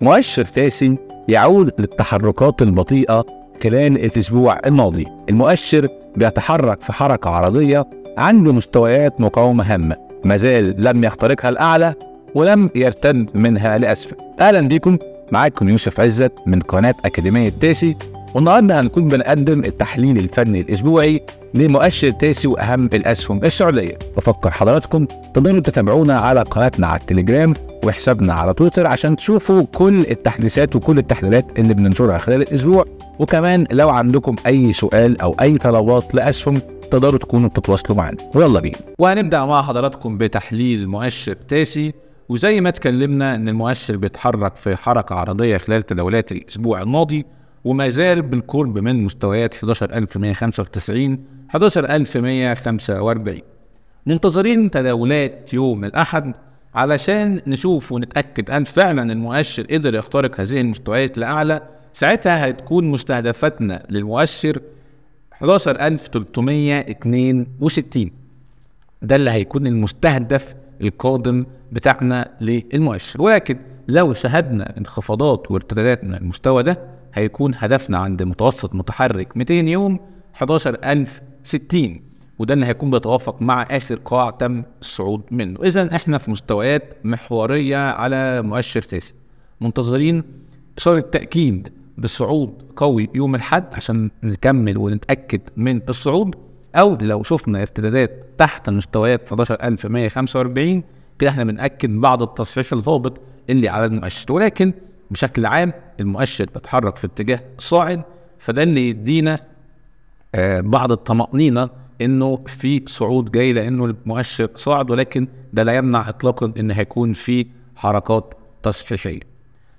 مؤشر تاسي يعود للتحركات البطيئة خلال الأسبوع الماضي المؤشر بيتحرك في حركة عرضية عنده مستويات مقاومة هامة ما زال لم يخترقها الأعلى ولم يرتد منها لأسفل أهلا بيكم معاكم يوسف عزت من قناة أكاديمية تاسي والنهارده هنكون بنقدم التحليل الفني الاسبوعي لمؤشر تاسي واهم الاسهم السعوديه بفكر حضراتكم تقدروا تتابعونا على قناتنا على التليجرام وحسابنا على تويتر عشان تشوفوا كل التحديثات وكل التحليلات اللي بننشرها خلال الاسبوع وكمان لو عندكم اي سؤال او اي طلبات لاسهم تقدروا تكونوا بتتواصلوا معانا ويلا بينا وهنبدا مع حضراتكم بتحليل مؤشر تاسي وزي ما اتكلمنا ان المؤشر بيتحرك في حركه عرضيه خلال تداولات الاسبوع الماضي زال بالقرب من, من مستويات 11195 11145 منتظرين تداولات يوم الأحد علشان نشوف ونتأكد هل فعلا المؤشر قدر يخترق هذه المستويات لأعلى ساعتها هتكون مستهدفاتنا للمؤشر 11362 ده اللي هيكون المستهدف القادم بتاعنا للمؤشر ولكن لو شهدنا انخفاضات وارتدادات من المستوى ده هيكون هدفنا عند متوسط متحرك 200 يوم 11060 وده اللي هيكون بيتوافق مع اخر قاع تم الصعود منه اذا احنا في مستويات محوريه على مؤشر تاسع منتظرين اشاره تاكيد بصعود قوي يوم الاحد عشان نكمل ونتاكد من الصعود او لو شفنا ارتدادات تحت مستويات 11145 كده احنا بناكد بعض التصحيح الهابط اللي على المؤشر ولكن بشكل عام المؤشر بيتحرك في اتجاه صاعد فده اللي يدينا آه، بعض الطمأنينة انه في صعود جاي لانه المؤشر صاعد ولكن ده لا يمنع اطلاقا ان هيكون في حركات تصحيحيه.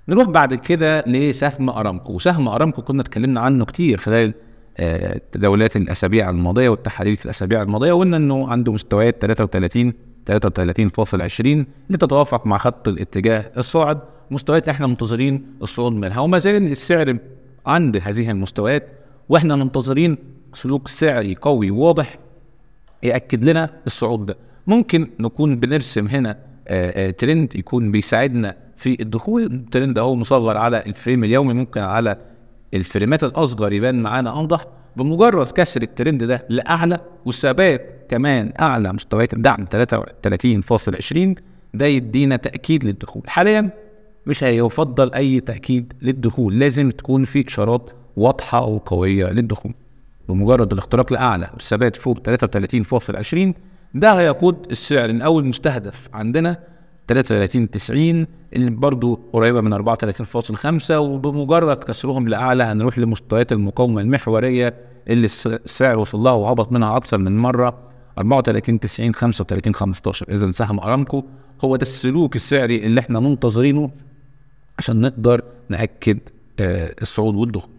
نروح بعد كده لسهم ارامكو، سهم ارامكو كنا اتكلمنا عنه كتير خلال آه، تداولات الاسابيع الماضيه والتحاليل في الاسابيع الماضيه وقلنا انه عنده مستويات 33 33.20 لتتوافق مع خط الاتجاه الصاعد مستويات احنا منتظرين الصعود منها وما زال السعر عند هذه المستويات واحنا منتظرين سلوك سعري قوي واضح ياكد لنا الصعود ده ممكن نكون بنرسم هنا آه، آه، ترند يكون بيساعدنا في الدخول الترند اهو مصغر على الفريم اليومي ممكن على الفريمات الاصغر يبان معانا اوضح بمجرد كسر الترند ده لاعلى والثبات كمان اعلى مستويات الدعم 33.20 ده يدينا تاكيد للدخول حاليا مش هيفضل اي تاكيد للدخول لازم تكون في اشارات واضحه وقويه للدخول بمجرد الاختراق لاعلى والثبات فوق 33.20 ده هيقود السعر الاول اول مستهدف عندنا 33 90 اللي برضو قريبه من 34.5 وبمجرد كسرهم لاعلى هنروح لمستويات المقاومه المحوريه اللي السعر وصل لها وهبط منها اكثر من مره 34 90 35 15 اذا سهم ارامكو هو ده السلوك السعري اللي احنا منتظرينه عشان نقدر ناكد آه، الصعود والدخول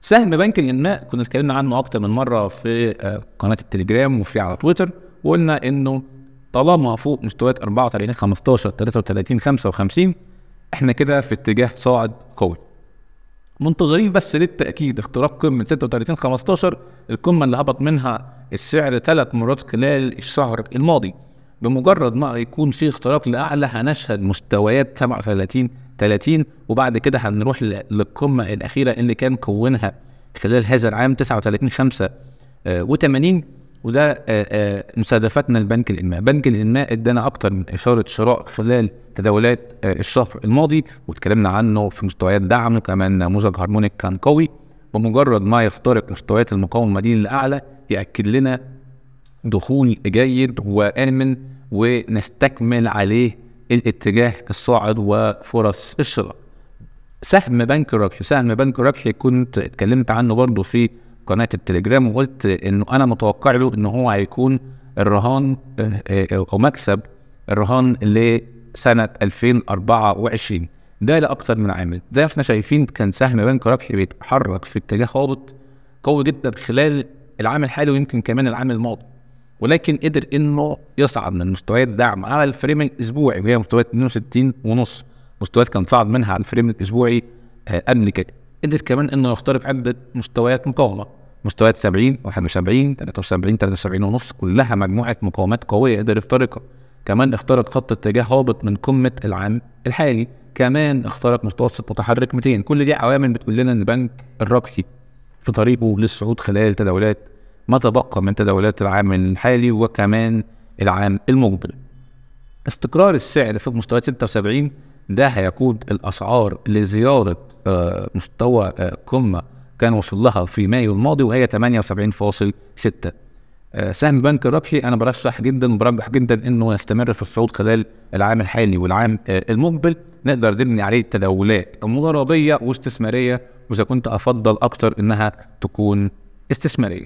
سهم بنك الانماء كنا اتكلمنا عنه اكتر من مره في آه، قناه التليجرام وفي على تويتر وقلنا انه طالما فوق مستويات 34 15 33 55 احنا كده في اتجاه صاعد قوي منتظرين بس للتاكيد اختراق قمه 36 15 القمه اللي هبط منها السعر ثلاث مرات خلال الشهر الماضي بمجرد ما يكون في اختراق لاعلى هنشهد مستويات 37 30 وبعد كده هنروح للقمه الاخيره اللي كان كونها خلال هذا العام 39 85 وده آه، آه، مستهدفاتنا البنك الانماء، بنك الانماء ادانا اكتر من اشاره شراء خلال تداولات آه، الشهر الماضي واتكلمنا عنه في مستويات دعم وكمان نموذج هارمونيك كان قوي بمجرد ما يخترق مستويات المقاومه دي الاعلى ياكد لنا دخول جيد وامن ونستكمل عليه الاتجاه الصاعد وفرص الشراء. سهم بنك ربحي سهم بنك ربحي كنت اتكلمت عنه برضه في قناه التليجرام وقلت انه انا متوقع له ان هو هيكون الرهان آه، آه، او مكسب الرهان لسنه 2024 ده لاكثر من عامل زي ما احنا شايفين كان سهم بنك ربحي بيتحرك في اتجاه هابط قوي جدا خلال العام الحالي ويمكن كمان العام الماضي ولكن قدر انه يصعد من مستويات دعم على الفريم الاسبوعي وهي مستويات 62 ونص مستويات كان صعد منها على الفريم الاسبوعي آه، قبل كده قدر كمان انه يخترق عده مستويات مقاومه مستويات 70 71 73 73 ونص كلها مجموعه مقاومات قويه قدر يخترقها كمان اخترق خط اتجاه هابط من قمه العام الحالي كمان اخترق متوسط متحرك 200 كل دي عوامل بتقول لنا ان بنك الربحي في طريقه للصعود خلال تداولات ما تبقى من تداولات العام الحالي وكمان العام المقبل استقرار السعر في مستويات 76 ده هيقود الاسعار لزياره آه، مستوى آه، قمه كان وصل لها في مايو الماضي وهي 78.6 آه، سهم بنك الربحي انا برشح جدا وبرجح جدا انه يستمر في الصعود خلال العام الحالي والعام المقبل نقدر نبني عليه تداولات مضاربيه واستثماريه واذا كنت افضل اكتر انها تكون استثماريه.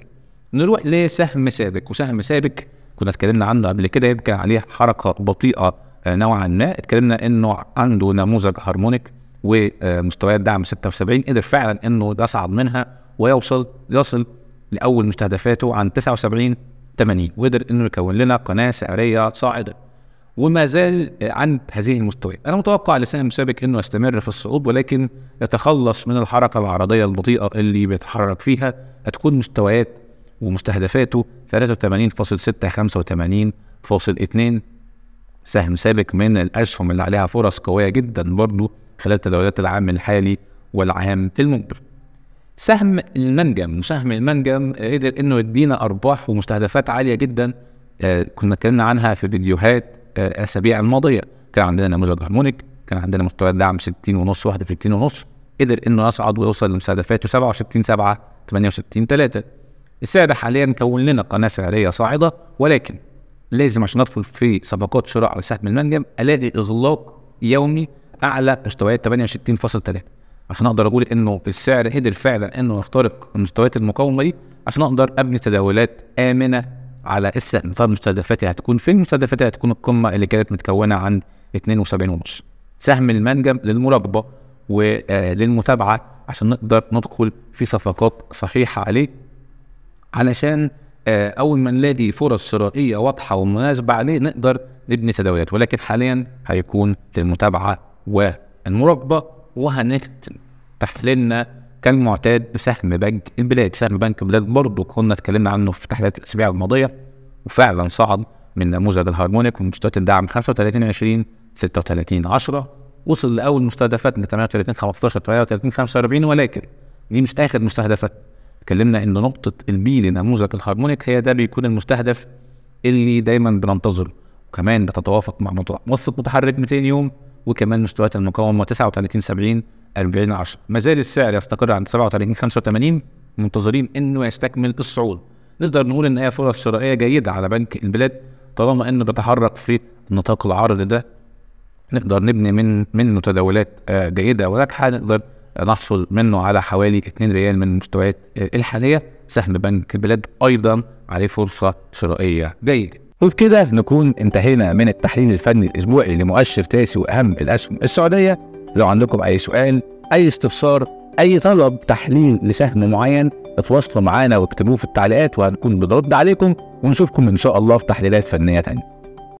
نروح لسهم سابك وسهم سابك كنا اتكلمنا عنه قبل كده يمكن عليه حركه بطيئه نوعا ما اتكلمنا انه عنده نموذج هارمونيك ومستويات دعم 76 قدر فعلا انه يصعد منها ويوصل يصل لاول مستهدفاته عن 79 80 وقدر انه يكون لنا قناه سعريه صاعده وما زال عند هذه المستويات انا متوقع لسهم سابق انه يستمر في الصعود ولكن يتخلص من الحركه العرضيه البطيئه اللي بيتحرك فيها هتكون مستويات ومستهدفاته 83.6 85.2 سهم سابق من الاسهم اللي عليها فرص قويه جدا برضه خلال تداولات العام الحالي والعام المقبل. سهم المنجم سهم المنجم قدر انه يدينا ارباح ومستهدفات عاليه جدا آه، كنا اتكلمنا عنها في فيديوهات آه، الاسابيع الماضيه كان عندنا نموذج هارمونيك كان عندنا مستوى دعم 60 ونص واحده في 60 ونص قدر انه يصعد ويوصل لمستهدفاته 67 7 68 3 السعر حاليا كون لنا قناه سعريه صاعده ولكن لازم عشان ندخل في صفقات شراء على سهم المنجم الاقي اغلاق يومي اعلى مستويات 68.3 عشان اقدر اقول انه السعر قدر فعلا انه يخترق مستويات المقاومه دي عشان اقدر ابني تداولات امنه على السهم طب مستهدفاتي هتكون فين؟ مستهدفاتي هتكون القمه اللي كانت متكونه عن 72.5 سهم المنجم للمراقبه وللمتابعه آه، عشان نقدر ندخل في صفقات صحيحه عليه علشان آه، اول ما نلاقي فرص شرائيه واضحه ومناسبه عليه نقدر نبني تداولات ولكن حاليا هيكون للمتابعه والمراقبه وهنختم تحليلنا كالمعتاد بسهم بنك البلاد سهم بنك البلاد برضه كنا اتكلمنا عنه في تحليلات الاسابيع الماضيه وفعلا صعد من نموذج الهارمونيك ومستويات الدعم 35 20 36 10 وصل لاول مستهدفات من 38 15 38 45 ولكن دي مش اخر مستهدفات اتكلمنا ان نقطه البي لنموذج الهارمونيك هي ده بيكون المستهدف اللي دايما بننتظره وكمان بتتوافق مع متوسط متحرك 200 يوم وكمان مستويات المقاومه 39 70 40 10 ما زال السعر يستقر عند 37 85 منتظرين انه يستكمل الصعود نقدر نقول ان هي فرص شرائيه جيده على بنك البلاد طالما انه بيتحرك في نطاق العرض ده نقدر نبني من منه تداولات آه، جيده وناجحه نقدر نحصل منه على حوالي 2 ريال من المستويات آه، الحاليه سهم بنك البلاد ايضا عليه فرصه شرائيه جيده وبكده نكون انتهينا من التحليل الفني الاسبوعي لمؤشر تاسي واهم الاسهم السعوديه لو عندكم اي سؤال اي استفسار اي طلب تحليل لسهم معين اتواصلوا معانا واكتبوه في التعليقات وهنكون بنرد عليكم ونشوفكم ان شاء الله في تحليلات فنيه تانيه